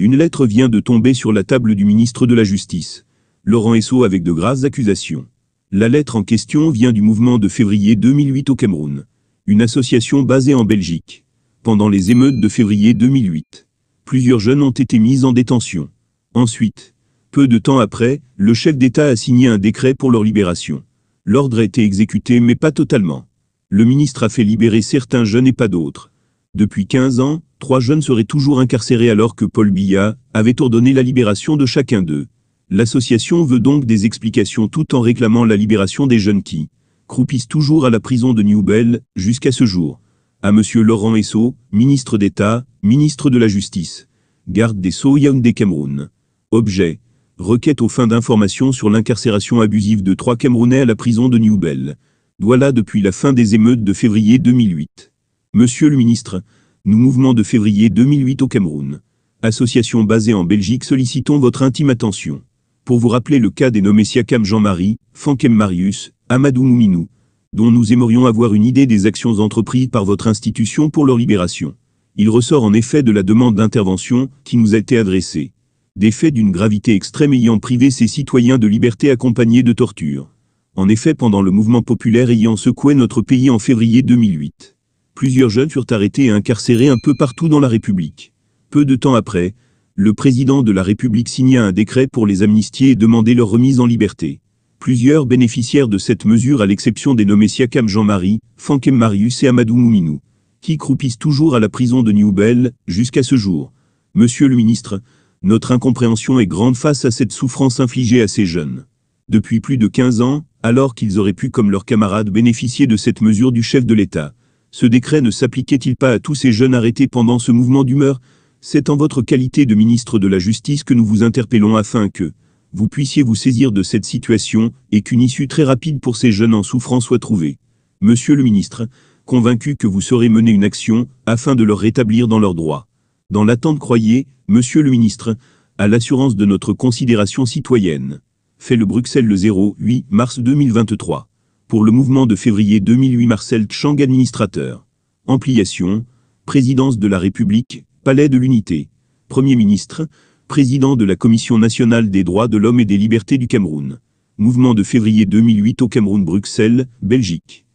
Une lettre vient de tomber sur la table du ministre de la Justice, Laurent Esso avec de graves accusations. La lettre en question vient du mouvement de février 2008 au Cameroun, une association basée en Belgique. Pendant les émeutes de février 2008, plusieurs jeunes ont été mis en détention. Ensuite, peu de temps après, le chef d'État a signé un décret pour leur libération. L'ordre a été exécuté mais pas totalement. Le ministre a fait libérer certains jeunes et pas d'autres. Depuis 15 ans, trois jeunes seraient toujours incarcérés alors que Paul Biya avait ordonné la libération de chacun d'eux. L'association veut donc des explications tout en réclamant la libération des jeunes qui croupissent toujours à la prison de Newbell jusqu'à ce jour. À Monsieur Laurent Esso, ministre d'État, ministre de la Justice. Garde des Sceaux des Cameroun. Objet. Requête aux fins d'informations sur l'incarcération abusive de trois Camerounais à la prison de Newbell. Voilà depuis la fin des émeutes de février 2008. Monsieur le ministre, nous mouvement de février 2008 au Cameroun. Association basée en Belgique sollicitons votre intime attention. Pour vous rappeler le cas des nommés Siakam Jean-Marie, Fankem Marius, Amadou Mouminou, dont nous aimerions avoir une idée des actions entreprises par votre institution pour leur libération. Il ressort en effet de la demande d'intervention qui nous a été adressée. Des faits d'une gravité extrême ayant privé ces citoyens de liberté accompagnés de torture. En effet pendant le mouvement populaire ayant secoué notre pays en février 2008 plusieurs jeunes furent arrêtés et incarcérés un peu partout dans la République. Peu de temps après, le président de la République signa un décret pour les amnistier et demander leur remise en liberté. Plusieurs bénéficiaires de cette mesure à l'exception des nommés Siakam Jean-Marie, Fankem Marius et Amadou Mouminou, qui croupissent toujours à la prison de Nioubel jusqu'à ce jour. Monsieur le ministre, notre incompréhension est grande face à cette souffrance infligée à ces jeunes. Depuis plus de 15 ans, alors qu'ils auraient pu comme leurs camarades bénéficier de cette mesure du chef de l'État, ce décret ne s'appliquait-il pas à tous ces jeunes arrêtés pendant ce mouvement d'humeur C'est en votre qualité de ministre de la Justice que nous vous interpellons afin que vous puissiez vous saisir de cette situation et qu'une issue très rapide pour ces jeunes en souffrance soit trouvée. Monsieur le ministre, convaincu que vous saurez mener une action afin de leur rétablir dans leurs droits. Dans l'attente croyez, monsieur le ministre, à l'assurance de notre considération citoyenne. Fait le Bruxelles le 08 mars 2023. Pour le mouvement de février 2008 Marcel Tchang, administrateur. Ampliation, présidence de la République, palais de l'unité. Premier ministre, président de la Commission nationale des droits de l'homme et des libertés du Cameroun. Mouvement de février 2008 au Cameroun Bruxelles, Belgique.